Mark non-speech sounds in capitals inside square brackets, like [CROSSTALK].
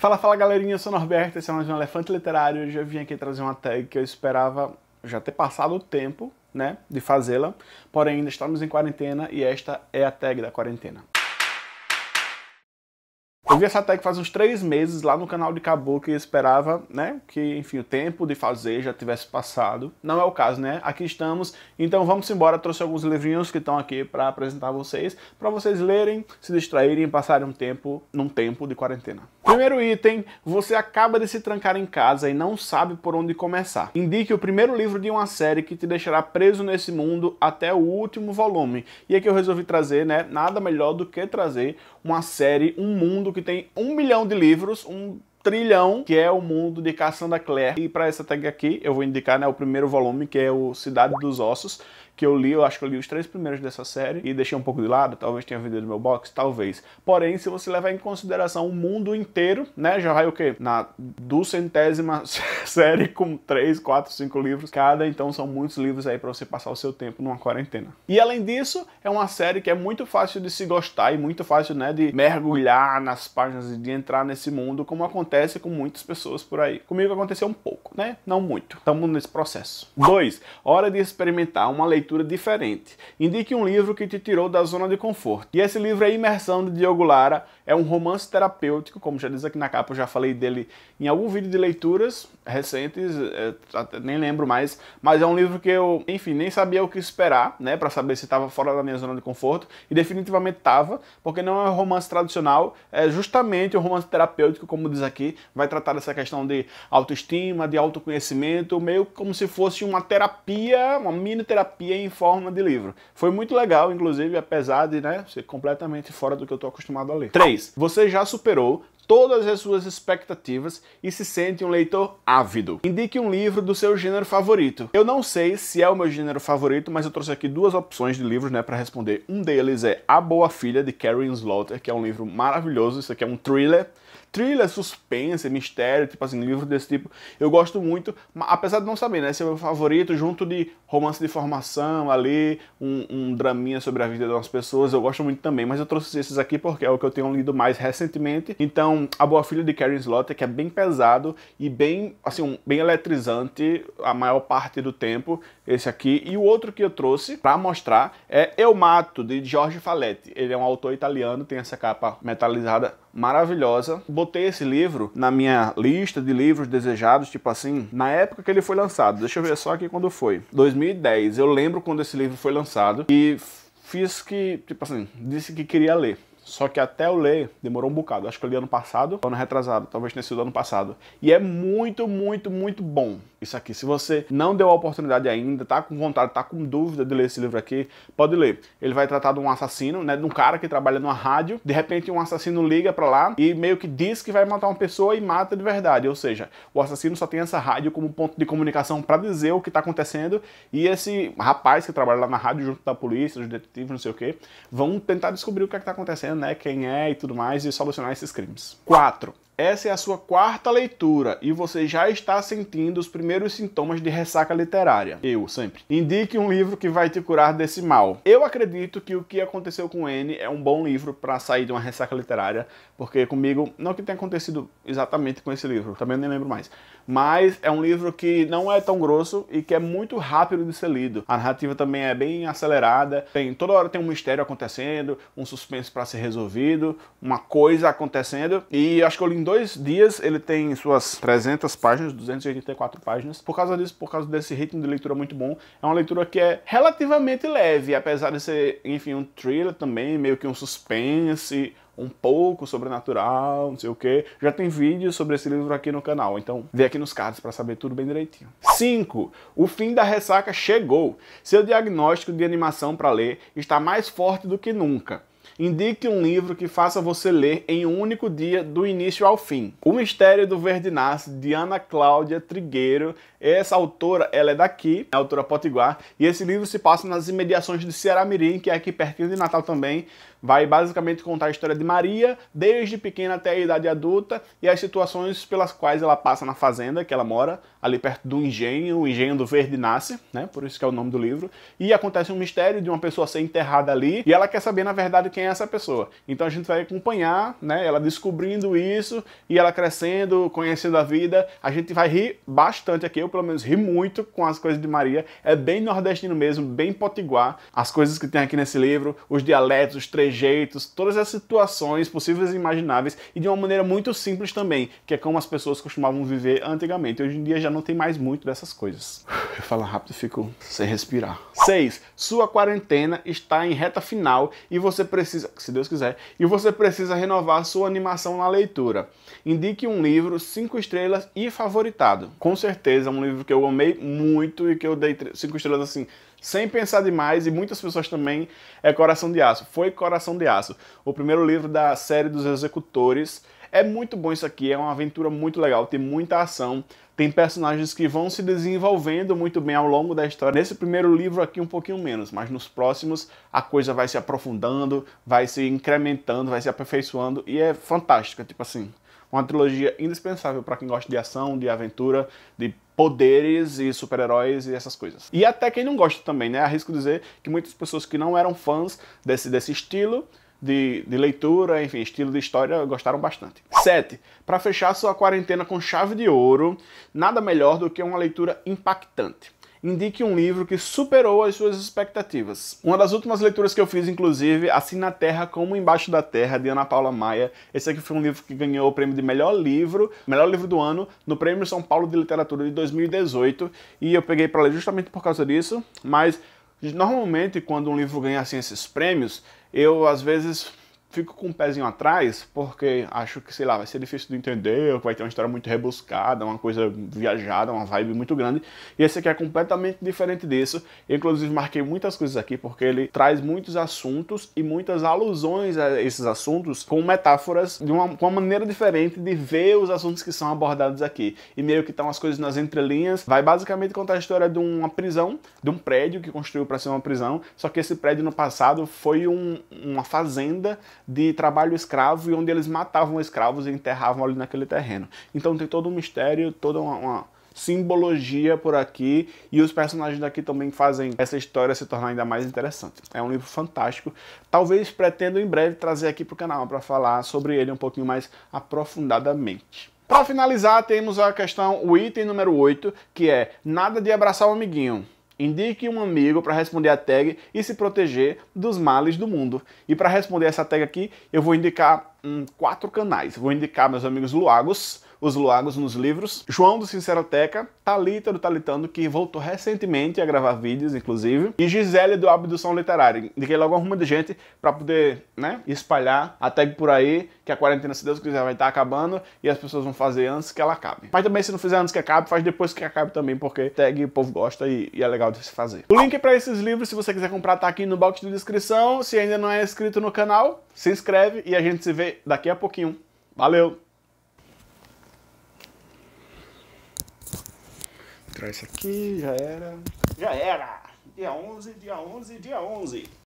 Fala, fala galerinha, eu sou Norberto, esse é mais um Elefante Literário. Hoje eu vim aqui trazer uma tag que eu esperava já ter passado o tempo, né, de fazê-la, porém ainda estamos em quarentena e esta é a tag da quarentena. Eu vi essa tag faz uns três meses lá no canal de Caboclo e esperava, né, que, enfim, o tempo de fazer já tivesse passado. Não é o caso, né? Aqui estamos, então vamos embora. trouxe alguns livrinhos que estão aqui para apresentar a vocês, para vocês lerem, se distraírem e passarem um tempo num tempo de quarentena. Primeiro item, você acaba de se trancar em casa e não sabe por onde começar. Indique o primeiro livro de uma série que te deixará preso nesse mundo até o último volume. E é que eu resolvi trazer, né, nada melhor do que trazer uma série, um mundo que tem um milhão de livros, um trilhão, que é o mundo de Cassandra Clare. E para essa tag aqui, eu vou indicar né, o primeiro volume, que é o Cidade dos Ossos, que eu li, eu acho que eu li os três primeiros dessa série e deixei um pouco de lado, talvez tenha vendido meu box, talvez. Porém, se você levar em consideração o mundo inteiro, né, já vai o quê? Na duzentésima [LAUGHS] série com três, quatro, cinco livros cada, então são muitos livros aí para você passar o seu tempo numa quarentena. E além disso, é uma série que é muito fácil de se gostar e muito fácil, né, de mergulhar nas páginas e de entrar nesse mundo, como acontece com muitas pessoas por aí. Comigo aconteceu um pouco, né? Não muito. Estamos nesse processo. Dois, hora de experimentar uma leitura leitura diferente. Indique um livro que te tirou da zona de conforto. E esse livro é Imersão de Diogo Lara, é um romance terapêutico, como já diz aqui na capa, eu já falei dele em algum vídeo de leituras recentes, é, tá, nem lembro mais, mas é um livro que eu, enfim, nem sabia o que esperar, né, para saber se estava fora da minha zona de conforto, e definitivamente estava, porque não é um romance tradicional, é justamente um romance terapêutico, como diz aqui, vai tratar dessa questão de autoestima, de autoconhecimento, meio como se fosse uma terapia, uma mini terapia em forma de livro. Foi muito legal, inclusive, apesar de, né, ser completamente fora do que eu tô acostumado a ler. 3 você já superou todas as suas expectativas e se sente um leitor ávido. Indique um livro do seu gênero favorito. Eu não sei se é o meu gênero favorito, mas eu trouxe aqui duas opções de livros, né, para responder. Um deles é A Boa Filha de Karen Slaughter, que é um livro maravilhoso, isso aqui é um thriller trilha, suspense, mistério, tipo assim, livro desse tipo, eu gosto muito, apesar de não saber, né? ser é o meu favorito, junto de romance de formação ali, um, um draminha sobre a vida de umas pessoas, eu gosto muito também, mas eu trouxe esses aqui porque é o que eu tenho lido mais recentemente. Então, A Boa Filha de Karen Slaughter, que é bem pesado e bem, assim, um, bem eletrizante a maior parte do tempo, esse aqui. E o outro que eu trouxe para mostrar é Eu Mato, de Jorge Faletti. Ele é um autor italiano, tem essa capa metalizada maravilhosa. Botei esse livro na minha lista de livros desejados, tipo assim, na época que ele foi lançado. Deixa eu ver só aqui quando foi. 2010. Eu lembro quando esse livro foi lançado e fiz que, tipo assim, disse que queria ler. Só que até eu ler demorou um bocado. Acho que eu li ano passado, ano retrasado, talvez tenha sido ano passado. E é muito, muito, muito bom isso aqui. Se você não deu a oportunidade ainda, tá com vontade, tá com dúvida de ler esse livro aqui, pode ler. Ele vai tratar de um assassino, né, de um cara que trabalha numa rádio. De repente um assassino liga para lá e meio que diz que vai matar uma pessoa e mata de verdade. Ou seja, o assassino só tem essa rádio como ponto de comunicação para dizer o que tá acontecendo e esse rapaz que trabalha lá na rádio junto da polícia, os detetives, não sei o que, vão tentar descobrir o que é que tá acontecendo né, quem é e tudo mais, e solucionar esses crimes. 4. Essa é a sua quarta leitura e você já está sentindo os primeiros sintomas de ressaca literária. Eu, sempre. Indique um livro que vai te curar desse mal. Eu acredito que O que Aconteceu com N é um bom livro para sair de uma ressaca literária, porque comigo, não que tenha acontecido exatamente com esse livro, também nem lembro mais, mas é um livro que não é tão grosso e que é muito rápido de ser lido. A narrativa também é bem acelerada, tem toda hora tem um mistério acontecendo, um suspense para ser resolvido, uma coisa acontecendo, e acho que eu li dois dias ele tem suas 300 páginas, 284 páginas. Por causa disso, por causa desse ritmo de leitura muito bom, é uma leitura que é relativamente leve, apesar de ser, enfim, um thriller também, meio que um suspense, um pouco sobrenatural, não sei o que. Já tem vídeo sobre esse livro aqui no canal, então vê aqui nos cards para saber tudo bem direitinho. 5. O fim da ressaca chegou. Seu diagnóstico de animação para ler está mais forte do que nunca indique um livro que faça você ler em um único dia, do início ao fim. O Mistério do Verdinás, de Ana Cláudia Trigueiro. Essa autora, ela é daqui, é autora potiguar, e esse livro se passa nas imediações de Ceará Mirim, que é aqui pertinho de Natal também. Vai basicamente contar a história de Maria, desde pequena até a idade adulta, e as situações pelas quais ela passa na fazenda que ela mora, ali perto do engenho, o engenho do Verdinasce, né? Por isso que é o nome do livro. E acontece um mistério de uma pessoa ser enterrada ali, e ela quer saber, na verdade, quem é essa pessoa. Então a gente vai acompanhar, né, ela descobrindo isso e ela crescendo, conhecendo a vida. A gente vai rir bastante aqui, eu pelo menos ri muito com as coisas de Maria. É bem nordestino mesmo, bem potiguar. As coisas que tem aqui nesse livro, os dialetos, os trejeitos, todas as situações possíveis e imagináveis e de uma maneira muito simples também, que é como as pessoas costumavam viver antigamente. Hoje em dia já não tem mais muito dessas coisas. [LAUGHS] Eu falo rápido e fico sem respirar. 6. Sua quarentena está em reta final e você precisa precisa, se Deus quiser, e você precisa renovar sua animação na leitura. Indique um livro cinco estrelas e favoritado. Com certeza, um livro que eu amei muito e que eu dei cinco estrelas assim, sem pensar demais, e muitas pessoas também, é Coração de Aço. Foi Coração de Aço, o primeiro livro da série dos Executores é muito bom isso aqui, é uma aventura muito legal, tem muita ação, tem personagens que vão se desenvolvendo muito bem ao longo da história. Nesse primeiro livro aqui um pouquinho menos, mas nos próximos a coisa vai se aprofundando, vai se incrementando, vai se aperfeiçoando e é fantástica, tipo assim, uma trilogia indispensável para quem gosta de ação, de aventura, de poderes e super-heróis e essas coisas. E até quem não gosta também, né? Arrisco dizer que muitas pessoas que não eram fãs desse, desse estilo de, de leitura, enfim, estilo de história, gostaram bastante. 7. Para fechar sua quarentena com chave de ouro, nada melhor do que uma leitura impactante indique um livro que superou as suas expectativas. Uma das últimas leituras que eu fiz, inclusive, Assim na Terra como Embaixo da Terra, de Ana Paula Maia. Esse aqui foi um livro que ganhou o prêmio de melhor livro, melhor livro do ano, no Prêmio São Paulo de Literatura de 2018. E eu peguei para ler justamente por causa disso, mas Normalmente, quando um livro ganha assim, esses prêmios, eu às vezes fico com um pezinho atrás, porque acho que, sei lá, vai ser difícil de entender, vai ter uma história muito rebuscada, uma coisa viajada, uma vibe muito grande. E esse aqui é completamente diferente disso. Eu, inclusive, marquei muitas coisas aqui, porque ele traz muitos assuntos e muitas alusões a esses assuntos com metáforas, de uma, com uma maneira diferente de ver os assuntos que são abordados aqui. E meio que estão as coisas nas entrelinhas. Vai basicamente contar a história de uma prisão, de um prédio que construiu para ser uma prisão, só que esse prédio no passado foi um, uma fazenda de trabalho escravo e onde eles matavam escravos e enterravam ali naquele terreno. Então tem todo um mistério, toda uma, uma simbologia por aqui e os personagens daqui também fazem essa história se tornar ainda mais interessante. É um livro fantástico. Talvez pretendo em breve trazer aqui para o canal para falar sobre ele um pouquinho mais aprofundadamente. Para finalizar, temos a questão, o item número 8, que é nada de abraçar o amiguinho. Indique um amigo para responder a tag e se proteger dos males do mundo. E para responder essa tag aqui, eu vou indicar hum, quatro canais. Vou indicar meus amigos Luagos, os luagos nos livros. João do Sinceroteca, Talita do Talitando, que voltou recentemente a gravar vídeos, inclusive, e Gisele do Abdução Literária. Indiquei logo arruma de gente para poder, né, espalhar a tag por aí, que a quarentena, se Deus quiser, vai estar tá acabando e as pessoas vão fazer antes que ela acabe. Mas também, se não fizer antes que acabe, faz depois que acabe também, porque tag o povo gosta e, e é legal de se fazer. O link para esses livros, se você quiser comprar, tá aqui no box de descrição. Se ainda não é inscrito no canal, se inscreve e a gente se vê daqui a pouquinho. Valeu! tirar isso aqui, já era. Já era! Dia 11, dia 11, dia 11.